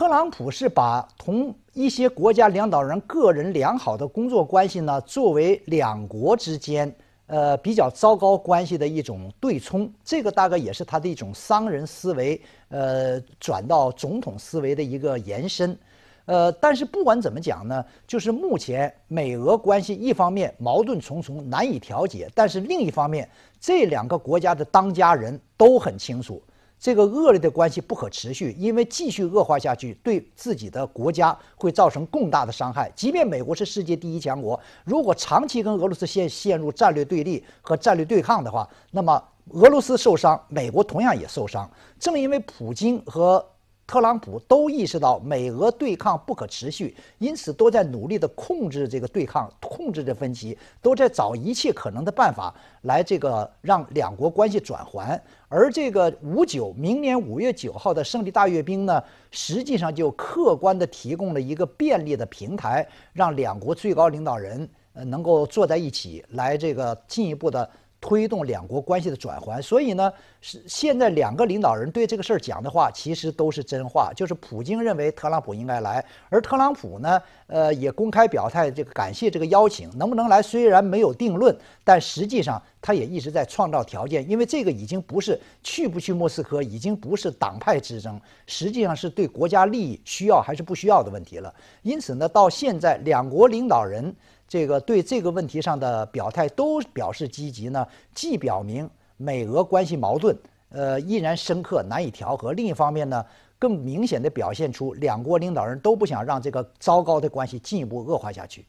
特朗普是把同一些国家领导人个人良好的工作关系呢，作为两国之间呃比较糟糕关系的一种对冲，这个大概也是他的一种商人思维，呃，转到总统思维的一个延伸，呃，但是不管怎么讲呢，就是目前美俄关系一方面矛盾重重，难以调节，但是另一方面，这两个国家的当家人都很清楚。这个恶劣的关系不可持续，因为继续恶化下去，对自己的国家会造成更大的伤害。即便美国是世界第一强国，如果长期跟俄罗斯陷陷入战略对立和战略对抗的话，那么俄罗斯受伤，美国同样也受伤。正因为普京和。特朗普都意识到美俄对抗不可持续，因此都在努力的控制这个对抗，控制着分歧，都在找一切可能的办法来这个让两国关系转圜。而这个五九，明年五月九号的胜利大阅兵呢，实际上就客观的提供了一个便利的平台，让两国最高领导人呃能够坐在一起，来这个进一步的。推动两国关系的转换，所以呢，是现在两个领导人对这个事儿讲的话，其实都是真话。就是普京认为特朗普应该来，而特朗普呢，呃，也公开表态这个感谢这个邀请。能不能来虽然没有定论，但实际上他也一直在创造条件，因为这个已经不是去不去莫斯科，已经不是党派之争，实际上是对国家利益需要还是不需要的问题了。因此呢，到现在两国领导人。这个对这个问题上的表态都表示积极呢，既表明美俄关系矛盾，呃依然深刻难以调和，另一方面呢，更明显地表现出两国领导人都不想让这个糟糕的关系进一步恶化下去。